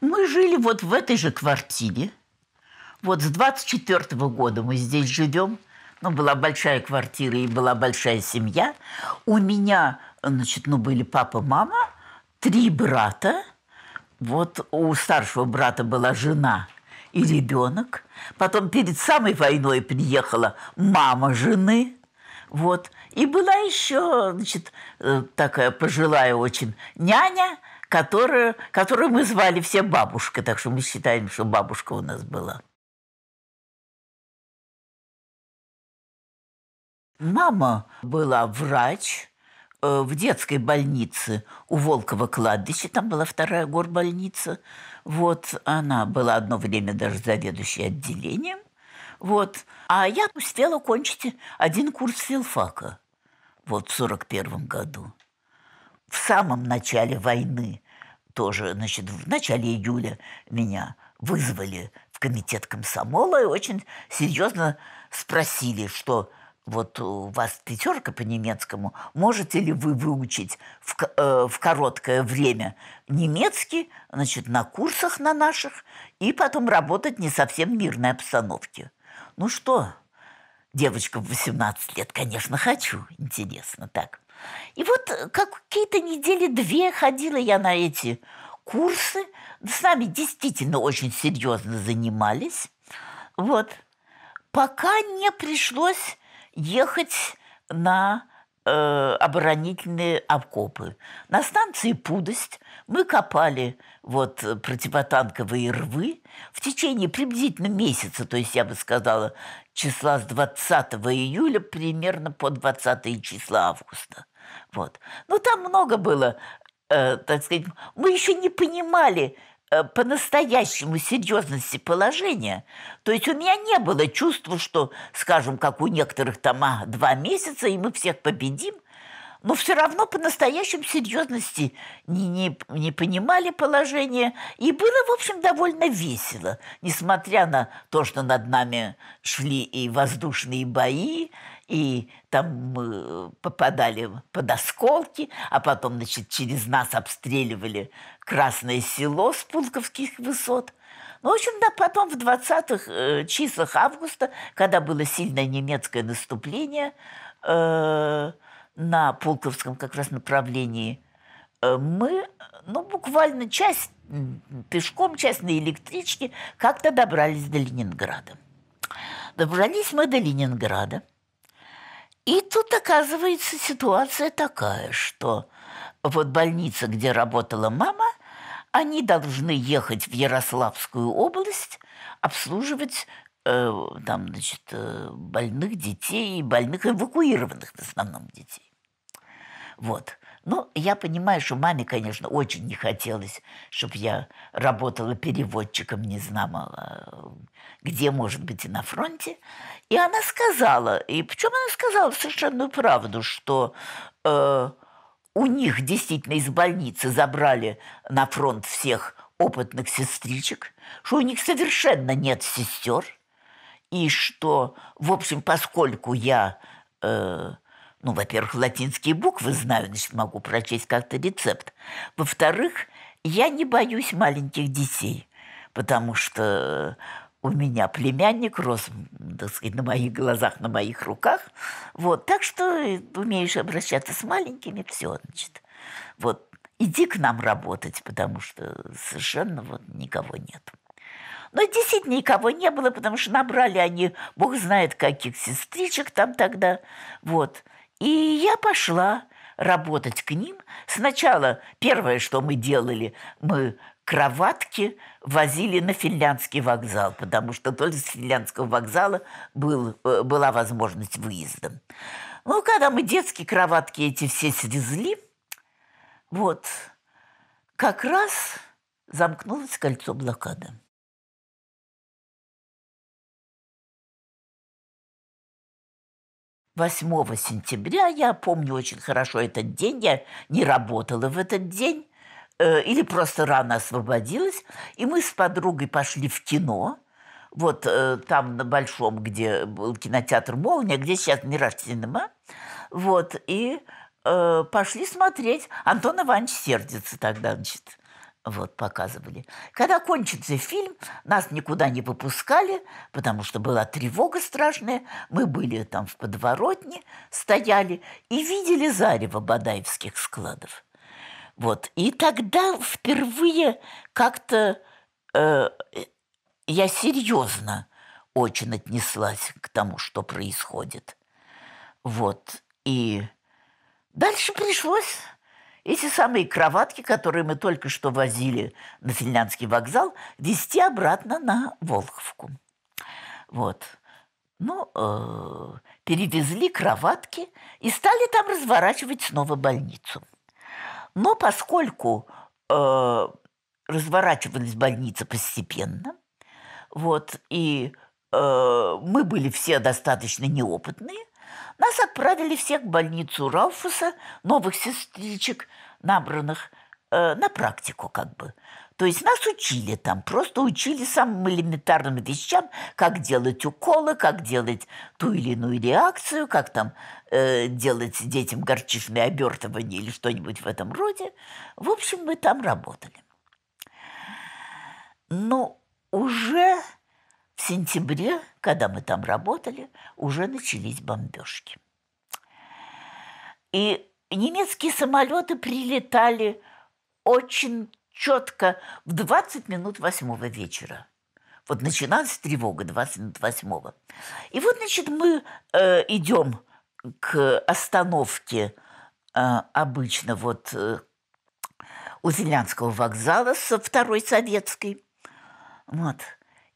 Мы жили вот в этой же квартире. Вот с 24 -го года мы здесь живем. Ну, была большая квартира и была большая семья. У меня, значит, ну, были папа, мама, три брата. Вот у старшего брата была жена и ребенок. Потом перед самой войной приехала мама жены. Вот. И была еще, значит, э, такая пожилая очень няня – которую, которую мы звали все бабушка, так что мы считаем, что бабушка у нас была. Мама была врач э, в детской больнице у Волкова кладбища, там была вторая горбольница. Вот она была одно время даже заведующей отделением. Вот. А я успела кончить один курс филфака вот в 41 году в самом начале войны, тоже, значит, в начале июля меня вызвали в комитет комсомола и очень серьезно спросили, что вот у вас пятерка по немецкому, можете ли вы выучить в, э, в короткое время немецкий, значит, на курсах на наших, и потом работать не совсем в мирной обстановке. Ну что, девочка в 18 лет, конечно, хочу, интересно так. И вот э, какие-то недели две ходила я на эти курсы. С нами действительно очень серьезно занимались. Вот. Пока не пришлось ехать на э, оборонительные окопы. На станции Пудость мы копали вот э, противотанковые рвы в течение приблизительно месяца, то есть я бы сказала, числа с 20 июля примерно по 20 числа августа. Вот. Но ну, там много было, э, так сказать, мы еще не понимали, э, по-настоящему серьезности положения. То есть у меня не было чувства, что, скажем, как у некоторых там а, два месяца, и мы всех победим, но все равно по-настоящему серьезности не, не, не понимали положение. И было, в общем, довольно весело, несмотря на то, что над нами шли и воздушные бои, и там мы э, попадали под осколки, а потом, значит, через нас обстреливали Красное село с Пулковских высот. Ну, в общем, да, потом в 20-х э, числах августа, когда было сильное немецкое наступление, э, на Полковском как раз направлении, э, мы, ну, буквально часть пешком, часть на электричке как-то добрались до Ленинграда. Добрались мы до Ленинграда. И тут оказывается ситуация такая, что вот больница, где работала мама, они должны ехать в Ярославскую область, обслуживать э, там, значит, э, больных детей, больных эвакуированных в основном детей. Вот. Ну, я понимаю, что маме, конечно, очень не хотелось, чтобы я работала переводчиком, не знала, где, может быть, и на фронте. И она сказала, и причем она сказала совершенно правду, что э, у них действительно из больницы забрали на фронт всех опытных сестричек, что у них совершенно нет сестер, и что, в общем, поскольку я... Э, ну, во-первых, латинские буквы знаю, значит, могу прочесть как-то рецепт. Во-вторых, я не боюсь маленьких детей, потому что у меня племянник рос, так сказать, на моих глазах, на моих руках. Вот, так что э, умеешь обращаться с маленькими, все, значит. Вот, иди к нам работать, потому что совершенно вот никого нет. Но действительно никого не было, потому что набрали они, бог знает, каких сестричек там тогда. Вот. И я пошла работать к ним. Сначала первое, что мы делали, мы кроватки возили на финляндский вокзал, потому что только с финляндского вокзала был, э, была возможность выезда. Ну, когда мы детские кроватки эти все срезли, вот, как раз замкнулось кольцо блокады. 8 сентября, я помню очень хорошо этот день, я не работала в этот день, э, или просто рано освободилась, и мы с подругой пошли в кино, вот э, там на Большом, где был кинотеатр «Молния», где сейчас «Мираж Синема», вот, и э, пошли смотреть. Антон Иванович сердится тогда, значит, вот, показывали. Когда кончится фильм, нас никуда не выпускали, потому что была тревога страшная. Мы были там в подворотне, стояли и видели зарево бадаевских складов. Вот. И тогда впервые как-то э, я серьезно очень отнеслась к тому, что происходит. Вот. И дальше пришлось эти самые кроватки, которые мы только что возили на финляндский вокзал, везти обратно на Волховку. Вот. Ну, э, перевезли кроватки и стали там разворачивать снова больницу. Но поскольку э, разворачивалась больница постепенно, вот, и э, мы были все достаточно неопытные, нас отправили всех в больницу Рауфуса, новых сестричек, набранных э, на практику как бы. То есть нас учили там, просто учили самым элементарным вещам, как делать уколы, как делать ту или иную реакцию, как там э, делать детям горчичное обертывание или что-нибудь в этом роде. В общем, мы там работали. Но ну, уже в сентябре, когда мы там работали, уже начались бомбежки. И немецкие самолеты прилетали очень четко в 20 минут восьмого вечера. Вот начиналась тревога 20 минут восьмого. И вот, значит, мы э, идем к остановке э, обычно вот э, у Зелянского вокзала со второй советской. Вот –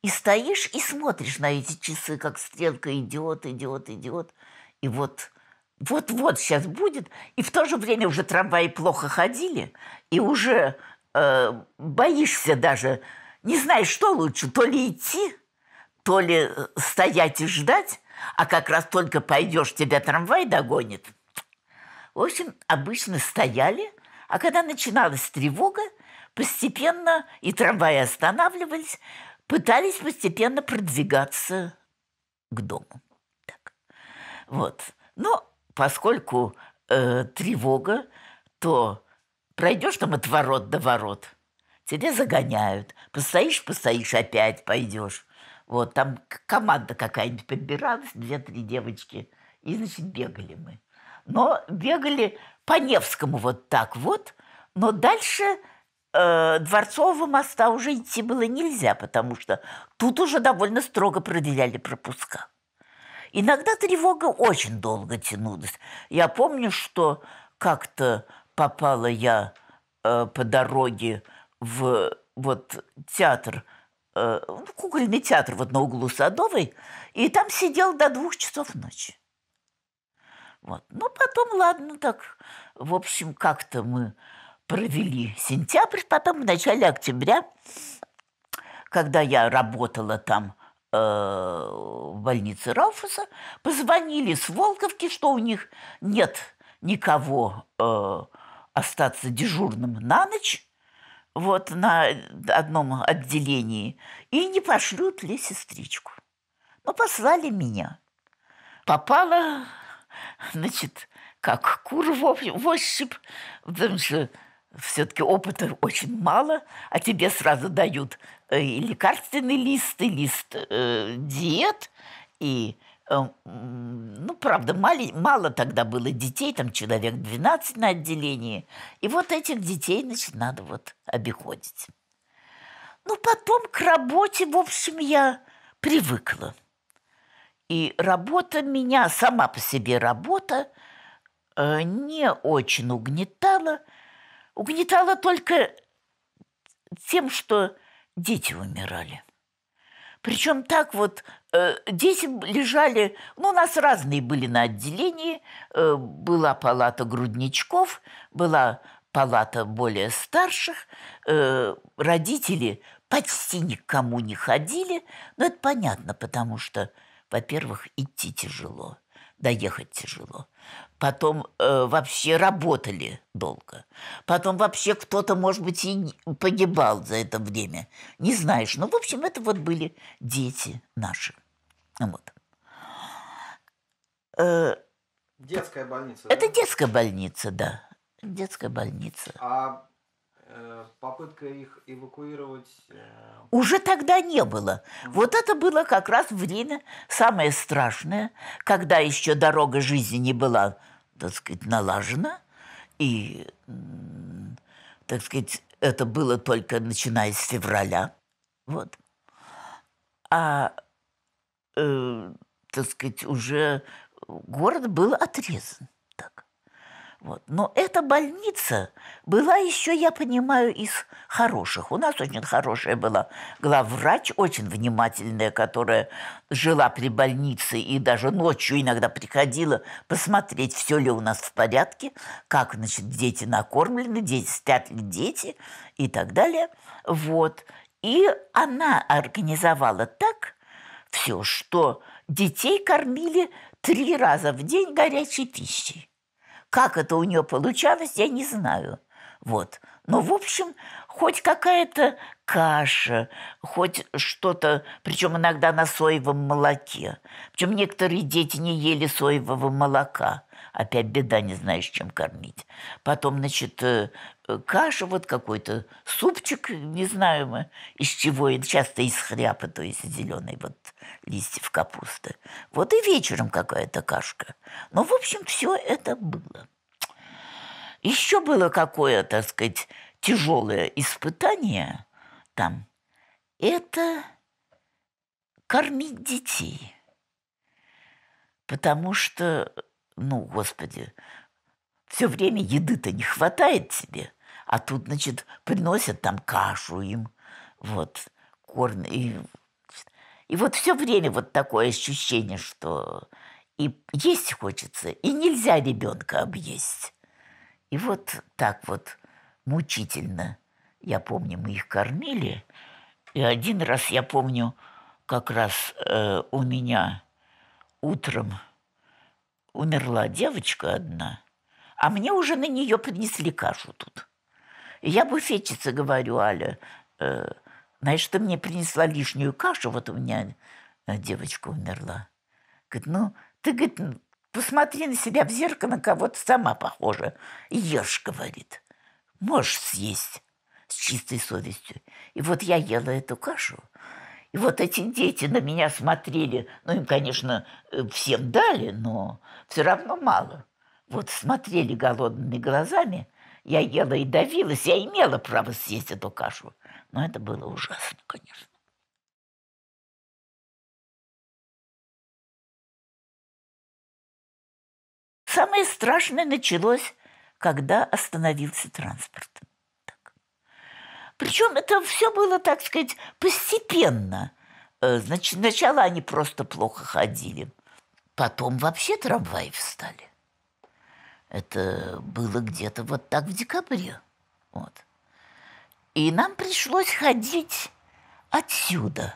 и стоишь и смотришь на эти часы, как стрелка идет, идет, идет. И вот вот-вот сейчас будет. И в то же время уже трамваи плохо ходили, и уже э, боишься даже, не знаешь, что лучше, то ли идти, то ли э, стоять и ждать, а как раз только пойдешь, тебя трамвай догонит. В общем, обычно стояли, а когда начиналась тревога, постепенно и трамваи останавливались, пытались постепенно продвигаться к дому. Так. Вот. Но поскольку э, тревога, то пройдешь там от ворот до ворот, тебя загоняют. Постоишь, постоишь, опять пойдешь. Вот, там команда какая-нибудь подбиралась, две-три девочки, и, значит, бегали мы. Но бегали по Невскому вот так вот, но дальше Э, дворцового моста уже идти было нельзя, потому что тут уже довольно строго проделяли пропуска. Иногда тревога очень долго тянулась. Я помню, что как-то попала я э, по дороге в вот театр, э, ну, кукольный театр вот на углу Садовой, и там сидел до двух часов ночи. Вот. Ну, потом, ладно, так, в общем, как-то мы провели сентябрь, потом в начале октября, когда я работала там э, в больнице Рафуса, позвонили с Волковки, что у них нет никого э, остаться дежурным на ночь, вот на одном отделении, и не пошлют ли сестричку. Но ну, послали меня. Попала, значит, как кур в ощупь, потому что все-таки опыта очень мало, а тебе сразу дают э, и лекарственный лист, и лист э, диет, и э, ну, правда, мало, мало тогда было детей, там человек 12 на отделении. И вот этих детей, значит, надо вот обиходить. Ну, потом к работе, в общем, я привыкла. И работа меня, сама по себе работа, э, не очень угнетала – Угнетало только тем, что дети умирали. Причем так вот, э, дети лежали, ну, у нас разные были на отделении. Э, была палата грудничков, была палата более старших. Э, родители почти никому не ходили. Но это понятно, потому что, во-первых, идти тяжело, доехать тяжело потом э, вообще работали долго, потом вообще кто-то, может быть, и погибал за это время, не знаешь. Ну, в общем, это вот были дети наши. Вот. Э, детская больница. Это да? детская больница, да, детская больница. А э, попытка их эвакуировать? Э, Уже тогда не было. Mm. Вот это было как раз время самое страшное, когда еще дорога жизни не была так сказать, налажено. И, так сказать, это было только начиная с февраля. Вот. А, э, так сказать, уже город был отрезан. Вот. Но эта больница была еще, я понимаю, из хороших. У нас очень хорошая была главврач, очень внимательная, которая жила при больнице и даже ночью иногда приходила посмотреть, все ли у нас в порядке, как, значит, дети накормлены, дети спят ли дети и так далее. Вот. И она организовала так все, что детей кормили три раза в день горячей пищей. Как это у нее получалось, я не знаю. Вот. Но, в общем, хоть какая-то каша, хоть что-то, причем иногда на соевом молоке. Причем некоторые дети не ели соевого молока. Опять беда, не знаешь, чем кормить. Потом, значит, э, Э, каша, вот какой-то супчик, не знаю мы, из чего, и часто из хряпа, то есть зеленой вот листьев капусты. Вот и вечером какая-то кашка. Ну, в общем, все это было. Еще было какое, так сказать, тяжелое испытание там. Это кормить детей. Потому что, ну, господи, все время еды-то не хватает тебе. А тут, значит, приносят там кашу им, вот, корм. И, и вот все время вот такое ощущение, что и есть хочется, и нельзя ребенка объесть. И вот так вот мучительно, я помню, мы их кормили. И один раз я помню, как раз э, у меня утром умерла девочка одна, а мне уже на нее принесли кашу тут. Я буфетчица говорю, Аля, э, знаешь, ты мне принесла лишнюю кашу, вот у меня э, девочка умерла. Говорит, ну, ты, говорит, посмотри на себя в зеркало, на кого ты сама похожа. Ешь, говорит, можешь съесть с чистой совестью. И вот я ела эту кашу, и вот эти дети на меня смотрели. Ну, им, конечно, э, всем дали, но все равно мало. Вот смотрели голодными глазами, я ела и давилась, я имела право съесть эту кашу. Но это было ужасно, конечно. Самое страшное началось, когда остановился транспорт. Так. Причем это все было, так сказать, постепенно. Э, значит, сначала они просто плохо ходили, потом вообще трамваи встали. Это было где-то вот так в декабре. Вот. И нам пришлось ходить отсюда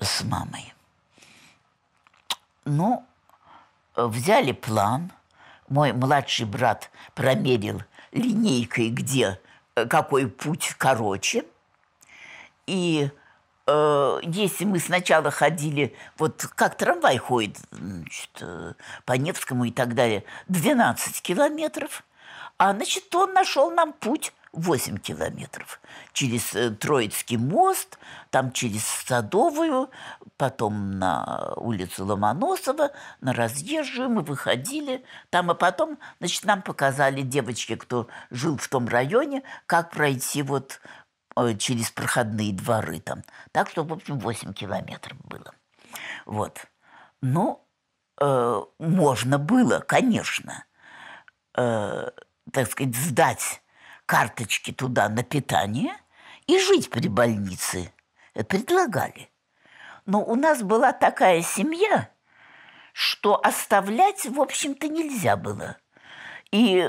с мамой. Ну, взяли план. Мой младший брат промерил линейкой, где э, какой путь короче. И Э, если мы сначала ходили, вот как трамвай ходит значит, э, по Невскому и так далее, 12 километров, а значит, он нашел нам путь 8 километров. Через э, Троицкий мост, там через Садовую, потом на улицу Ломоносова, на разъезжую мы выходили. Там и потом, значит, нам показали девочки, кто жил в том районе, как пройти вот Э, через проходные дворы там. Так что, в общем, 8 километров было. Вот. Ну, э, можно было, конечно, э, так сказать, сдать карточки туда на питание и жить при больнице. Э, предлагали. Но у нас была такая семья, что оставлять, в общем-то, нельзя было. И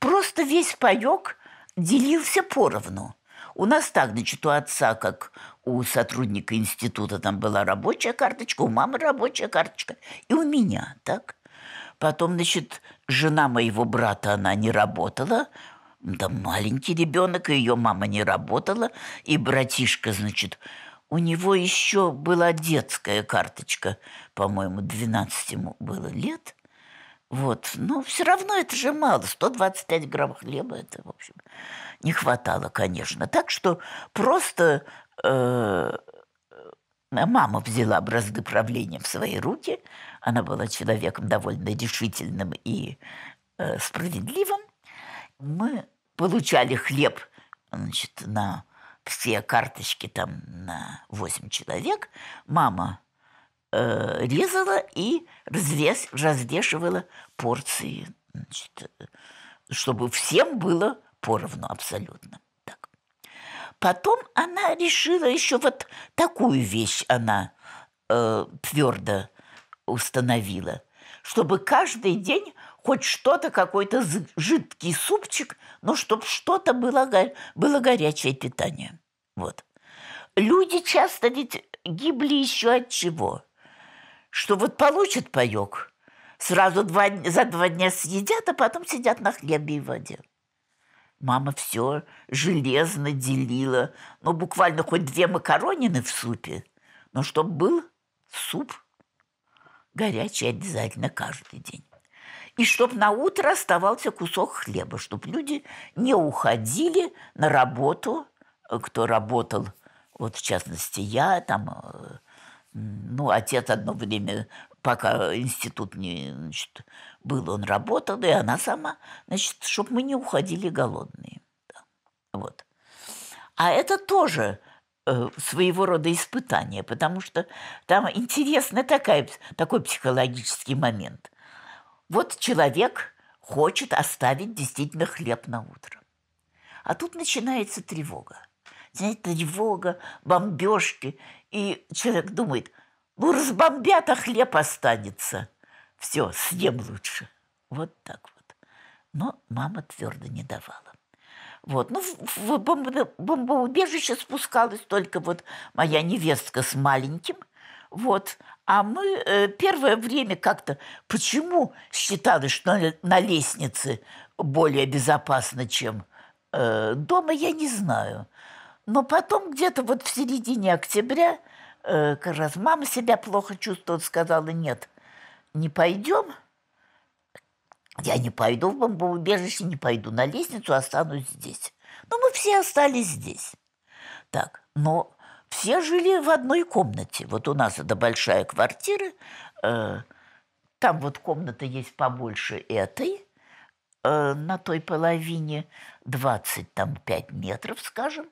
просто весь паёк делился поровну – у нас так, значит, у отца, как у сотрудника института там была рабочая карточка, у мамы рабочая карточка, и у меня, так? Потом, значит, жена моего брата, она не работала, да маленький ребенок, и ее мама не работала, и братишка, значит, у него еще была детская карточка, по-моему, 12 ему было лет, вот. Но все равно это же мало. 125 грамм хлеба это, в общем, не хватало, конечно. Так что просто э, э, мама взяла бразды правления в свои руки. Она была человеком довольно решительным и э, справедливым. Мы получали хлеб значит, на все карточки там на 8 человек. Мама Э, резала и развес, развешивала порции, значит, э, чтобы всем было поровну абсолютно. Так. Потом она решила еще вот такую вещь она э, твердо установила, чтобы каждый день хоть что-то, какой-то жидкий супчик, но чтобы что-то было, было горячее питание. Вот. Люди часто ведь гибли еще от чего? что вот получат паёк, сразу два, за два дня съедят, а потом сидят на хлебе и воде. Мама все железно делила, ну, буквально хоть две макаронины в супе, но чтобы был суп горячий обязательно каждый день. И чтоб на утро оставался кусок хлеба, чтоб люди не уходили на работу, кто работал, вот в частности я, там э, ну, отец одно время, пока институт не значит, был, он работал, и она сама, значит, чтобы мы не уходили голодные. Да. Вот. А это тоже э, своего рода испытание, потому что там интересный такая, такой психологический момент. Вот человек хочет оставить действительно хлеб на утро. А тут начинается тревога знаете, тревога, бомбежки. И человек думает, ну, разбомбят, а хлеб останется. Все, съем лучше. Вот так вот. Но мама твердо не давала. Вот. Ну, в бомбо- бомбоубежище спускалась только вот моя невестка с маленьким. Вот. А мы э, первое время как-то... Почему считалось, что на, лестнице более безопасно, чем э, дома, я не знаю. Но потом где-то вот в середине октября э, как раз мама себя плохо чувствовала, сказала, нет, не пойдем, я не пойду в бомбоубежище, не пойду на лестницу, останусь здесь. Но ну, мы все остались здесь. Так, но все жили в одной комнате. Вот у нас это большая квартира, э, там вот комната есть побольше этой, э, на той половине 25 метров, скажем,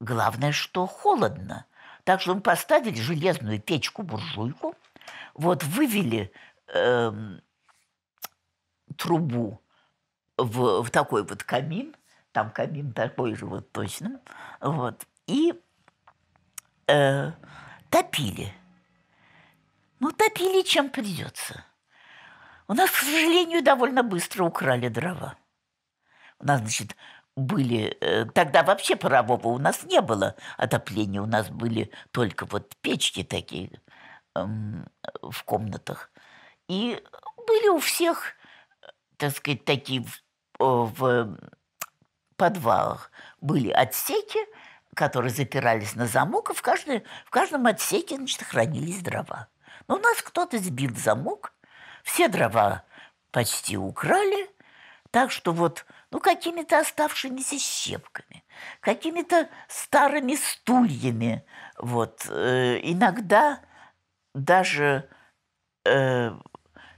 Главное, что холодно. Так что мы поставили железную печку-буржуйку, вот вывели э, трубу в, в такой вот камин, там камин такой же вот точно, вот, и э, топили. Ну, топили, чем придется. У нас, к сожалению, довольно быстро украли дрова. У нас, значит, были, э, тогда вообще парового у нас не было отопления, у нас были только вот печки такие эм, в комнатах. И были у всех, так сказать, такие в, в э, подвалах были отсеки, которые запирались на замок, и в, каждой, в каждом отсеке значит, хранились дрова. Но у нас кто-то сбил замок, все дрова почти украли – так что вот, ну, какими-то оставшимися щепками, какими-то старыми стульями. Вот, э, иногда даже, э,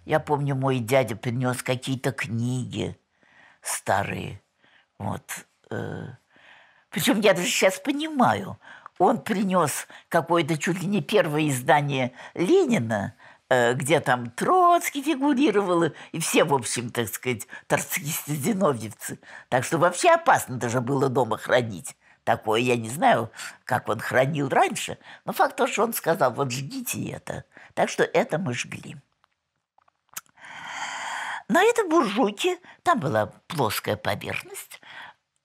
я помню, мой дядя принес какие-то книги старые. Вот, э, причем я даже сейчас понимаю, он принес какое-то чуть ли не первое издание Ленина, Э, где там Троцкий фигурировал, и все, в общем, так сказать, троцкисты-зиновьевцы. Так что вообще опасно даже было дома хранить такое. Я не знаю, как он хранил раньше, но факт то, что он сказал, вот жгите это. Так что это мы жгли. На этой буржуйке, там была плоская поверхность,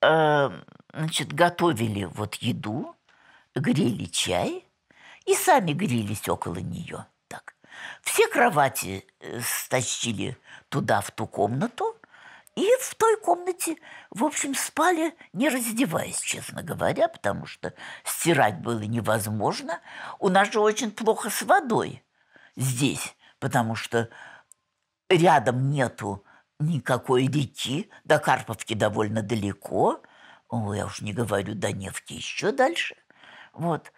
э, значит, готовили вот еду, грели чай и сами грелись около нее – все кровати э, стащили туда, в ту комнату, и в той комнате, в общем, спали, не раздеваясь, честно говоря, потому что стирать было невозможно. У нас же очень плохо с водой здесь, потому что рядом нету никакой реки, до Карповки довольно далеко, О, я уж не говорю, до Невки еще дальше. Вот.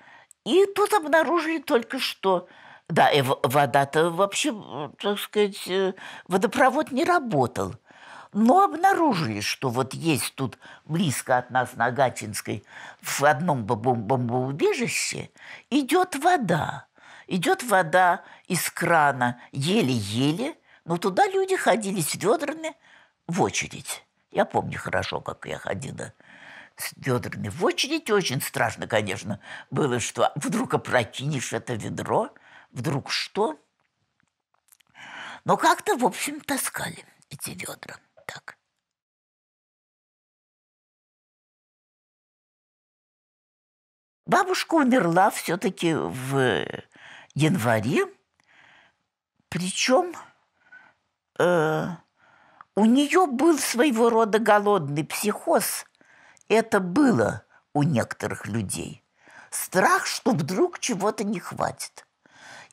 И тут обнаружили только что да, и вода-то вообще, так сказать, э, водопровод не работал. Но обнаружили, что вот есть тут близко от нас на Гатинской в одном бомбоубежище идет вода. Идет вода из крана еле-еле, но туда люди ходили с ведрами в очередь. Я помню хорошо, как я ходила с ведрами в очередь. Очень страшно, конечно, было, что вдруг опрокинешь это ведро – вдруг что. Но как-то, в общем, таскали эти ведра. Так. Бабушка умерла все-таки в январе, причем э, у нее был своего рода голодный психоз. Это было у некоторых людей. Страх, что вдруг чего-то не хватит.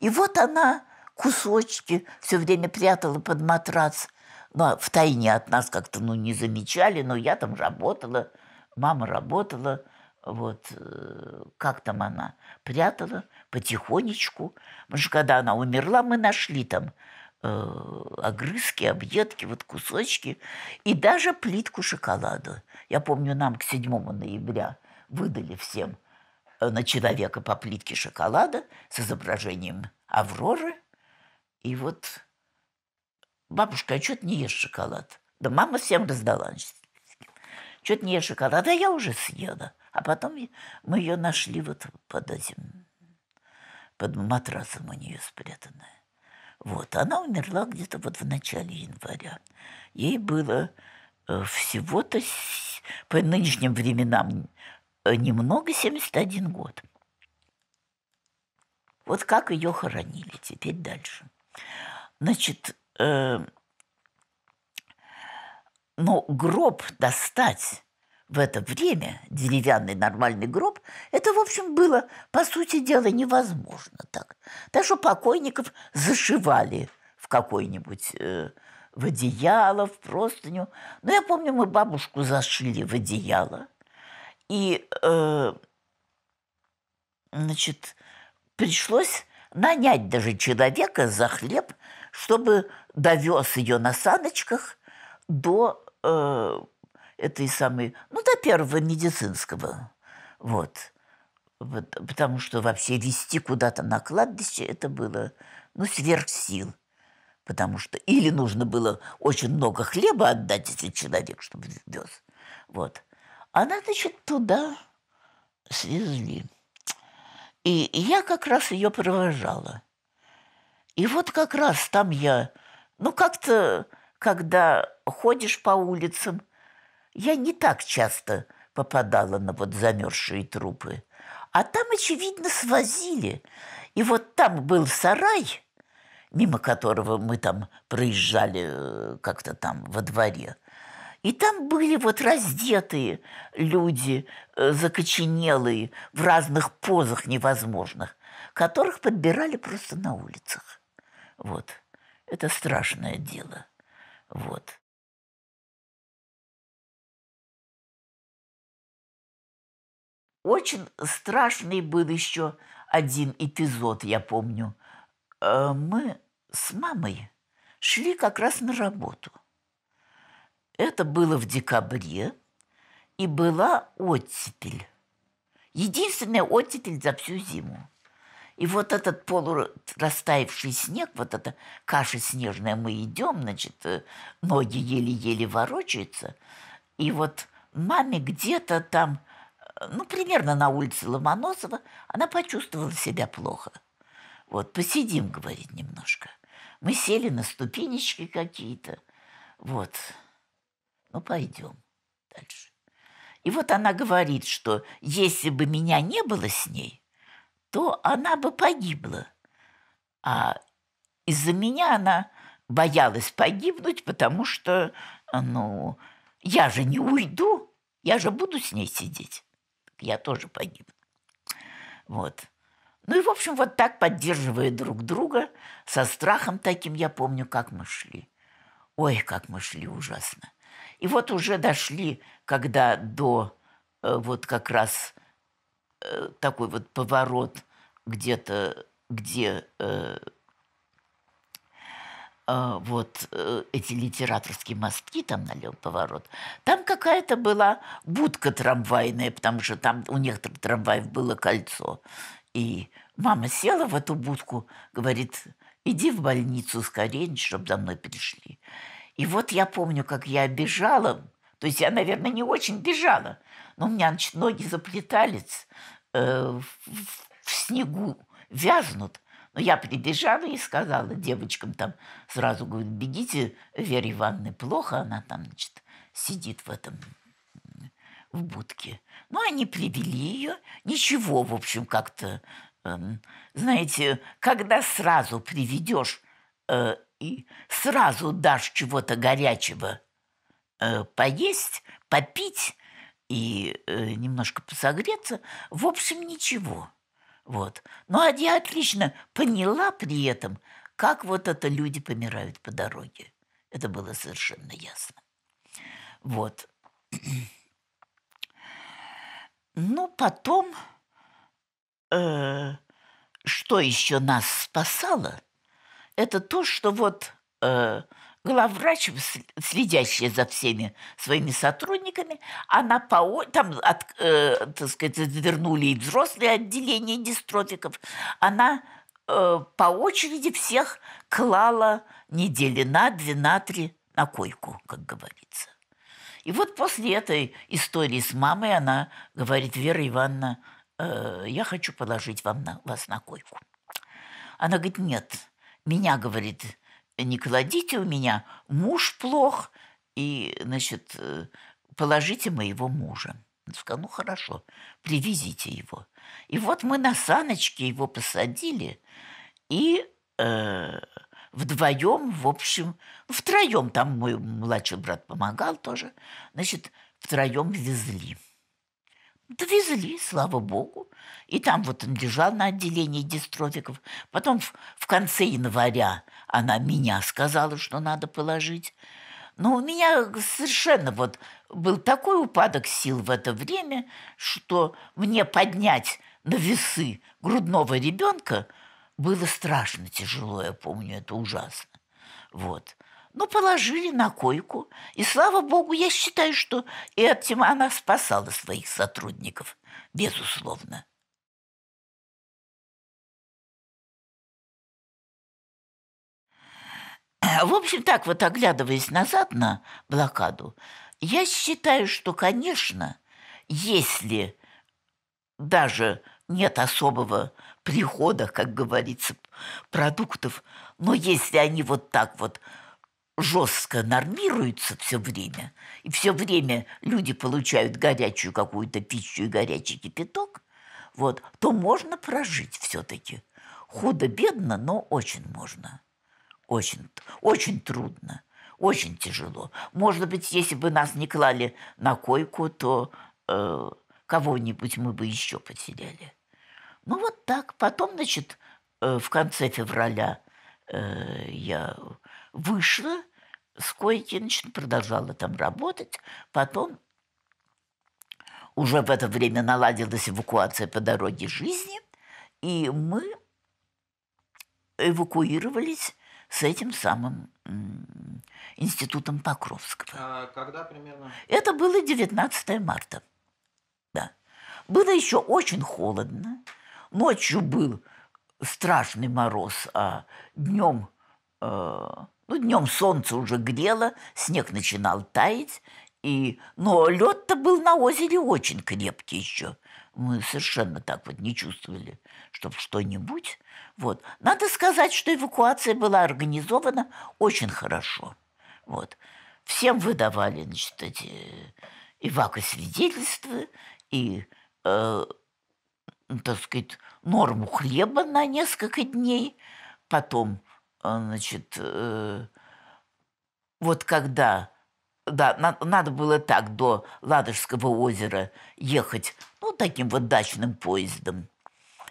И вот она кусочки все время прятала под матрас. но ну, а в тайне от нас как-то ну, не замечали, но я там работала, мама работала. Вот э, как там она прятала потихонечку. Потому что когда она умерла, мы нашли там э, огрызки, объедки, вот кусочки, и даже плитку шоколада. Я помню, нам к 7 ноября выдали всем Э, на человека по плитке шоколада с изображением Авроры. И вот бабушка, а что ты не ешь шоколад? Да мама всем раздала. Что ты не ешь шоколад? А я уже съела. А потом мы ее нашли вот под этим, под матрасом у нее спрятанная. Вот, она умерла где-то вот в начале января. Ей было э, всего-то по нынешним временам немного 71 год. Вот как ее хоронили теперь дальше. Значит, э, но ну, гроб достать в это время, деревянный нормальный гроб, это, в общем, было, по сути дела, невозможно так. Так что покойников зашивали в какой-нибудь э, в одеяло, в простыню. Но ну, я помню, мы бабушку зашили в одеяло – и, э, значит, пришлось нанять даже человека за хлеб, чтобы довез ее на саночках до э, этой самой, ну, до первого медицинского. Вот. вот. Потому что вообще вести куда-то на кладбище это было, ну, сверх сил. Потому что или нужно было очень много хлеба отдать, если человек, чтобы вез. Вот. Она, а значит, туда свезли. И я как раз ее провожала. И вот как раз там я, ну как-то, когда ходишь по улицам, я не так часто попадала на вот замерзшие трупы. А там, очевидно, свозили. И вот там был сарай, мимо которого мы там проезжали э, как-то там во дворе – и там были вот раздетые люди, э, закоченелые, в разных позах невозможных, которых подбирали просто на улицах. Вот. Это страшное дело. Вот. Очень страшный был еще один эпизод, я помню. Э, мы с мамой шли как раз на работу – это было в декабре, и была оттепель. Единственная оттепель за всю зиму. И вот этот полурастаявший снег, вот эта каша снежная, мы идем, значит, э, ноги еле-еле ворочаются. И вот маме где-то там, э, ну, примерно на улице Ломоносова, она почувствовала себя плохо. Вот, посидим, говорит, немножко. Мы сели на ступенечки какие-то. Вот. Ну, пойдем дальше. И вот она говорит, что если бы меня не было с ней, то она бы погибла. А из-за меня она боялась погибнуть, потому что, ну, я же не уйду, я же буду с ней сидеть. Я тоже погибну. Вот. Ну и, в общем, вот так, поддерживая друг друга, со страхом таким, я помню, как мы шли. Ой, как мы шли ужасно. И вот уже дошли, когда до э, вот как раз э, такой вот поворот где-то, где э, вот эти литераторские мостки, там налево поворот, там какая-то была будка трамвайная, потому что там у некоторых трамваев было кольцо. И мама села в эту будку, говорит, иди в больницу скорее, чтобы за мной пришли. И вот я помню, как я бежала, то есть я, наверное, не очень бежала, но у меня значит, ноги заплетались э, в, в снегу, вязнут. Но я прибежала и сказала девочкам там, сразу говорю, бегите, Вере Ивановне плохо, она там, значит, сидит в этом, в будке. Ну, они привели ее, ничего, в общем, как-то, э, знаете, когда сразу приведешь э, и сразу дашь чего-то горячего э, поесть, попить и э, немножко посогреться, в общем, ничего. Вот. Ну, а я отлично поняла при этом, как вот это люди помирают по дороге. Это было совершенно ясно. Вот. Ну, потом, э, что еще нас спасало, это то, что вот э, главврач, следящая за всеми своими сотрудниками, она по... Там, от, э, так сказать, вернули и взрослые отделения дистрофиков. Она э, по очереди всех клала недели на две, на три на койку, как говорится. И вот после этой истории с мамой она говорит, Вера Ивановна, э, я хочу положить вам на, вас на койку. Она говорит, нет, меня, говорит, не кладите у меня, муж плох, и, значит, э, положите моего мужа. Я сказала, ну хорошо, привезите его. И вот мы на саночке его посадили, и э, вдвоем, в общем, втроем, там мой младший брат помогал тоже, значит, втроем везли. Довезли, слава богу. И там вот он лежал на отделении дистрофиков. Потом в, в конце января она меня сказала, что надо положить. Но у меня совершенно вот был такой упадок сил в это время, что мне поднять на весы грудного ребенка было страшно тяжело, я помню, это ужасно. Вот. Ну, положили на койку. И, слава богу, я считаю, что этим она спасала своих сотрудников, безусловно. В общем, так вот, оглядываясь назад на блокаду, я считаю, что, конечно, если даже нет особого прихода, как говорится, продуктов, но если они вот так вот жестко нормируется все время, и все время люди получают горячую какую-то пищу и горячий кипяток, вот, то можно прожить все-таки. Худо-бедно, но очень можно. Очень, очень трудно, очень тяжело. Может быть, если бы нас не клали на койку, то э, кого-нибудь мы бы еще потеряли. Ну вот так. Потом, значит, э, в конце февраля э, я вышла с койки, значит, продолжала там работать. Потом уже в это время наладилась эвакуация по дороге жизни, и мы эвакуировались с этим самым институтом Покровского. А когда примерно? Это было 19 марта. Да. Было еще очень холодно. Ночью был страшный мороз, а днем э, ну, днем солнце уже грело, снег начинал таять, и... но лед-то был на озере очень крепкий еще. Мы совершенно так вот не чувствовали, чтоб что-нибудь. Вот. Надо сказать, что эвакуация была организована очень хорошо. Вот. Всем выдавали, значит, эти э, эвакосвидетельства и, э, так сказать, норму хлеба на несколько дней, потом а, значит, э, вот когда, да, на, надо было так до Ладожского озера ехать, ну, таким вот дачным поездом.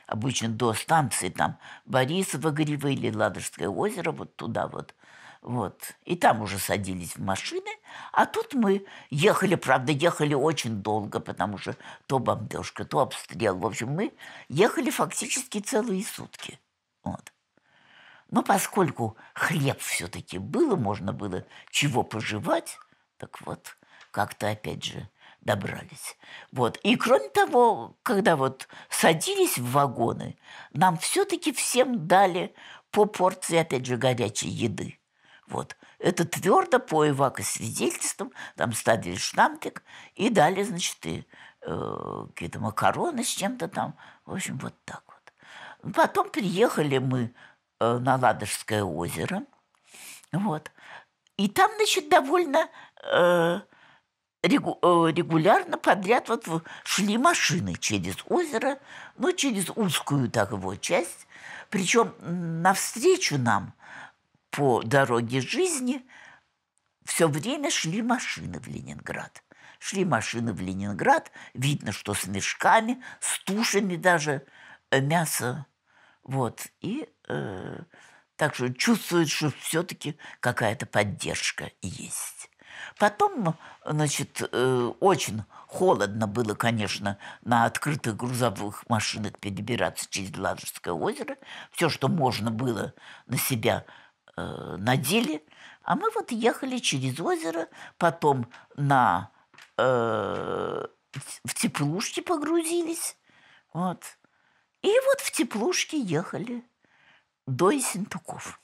Обычно до станции там Борисова Грива или Ладожское озеро, вот туда вот. Вот. И там уже садились в машины. А тут мы ехали, правда, ехали очень долго, потому что то бомбежка, то обстрел. В общем, мы ехали фактически целые сутки. Вот. Но поскольку хлеб все-таки было, можно было чего пожевать, так вот, как-то опять же добрались. Вот. И кроме того, когда вот садились в вагоны, нам все-таки всем дали по порции, опять же, горячей еды. Вот. Это твердо по Ивака свидетельствам, там ставили штампик и дали, значит, и, э, какие-то макароны с чем-то там. В общем, вот так вот. Потом приехали мы Э, на Ладожское озеро. Вот. И там, значит, довольно э, э, регулярно подряд вот шли машины через озеро, ну через узкую так его часть. Причем навстречу нам по дороге жизни все время шли машины в Ленинград. Шли машины в Ленинград, видно, что с мешками, с тушами даже мясо вот. И э, так что чувствует, что все-таки какая-то поддержка есть. Потом, значит, э, очень холодно было, конечно, на открытых грузовых машинах перебираться через Ладожское озеро. Все, что можно было на себя э, надели. А мы вот ехали через озеро, потом на, э, в теплушке погрузились. Вот. И вот в теплушке ехали до Ессентуков.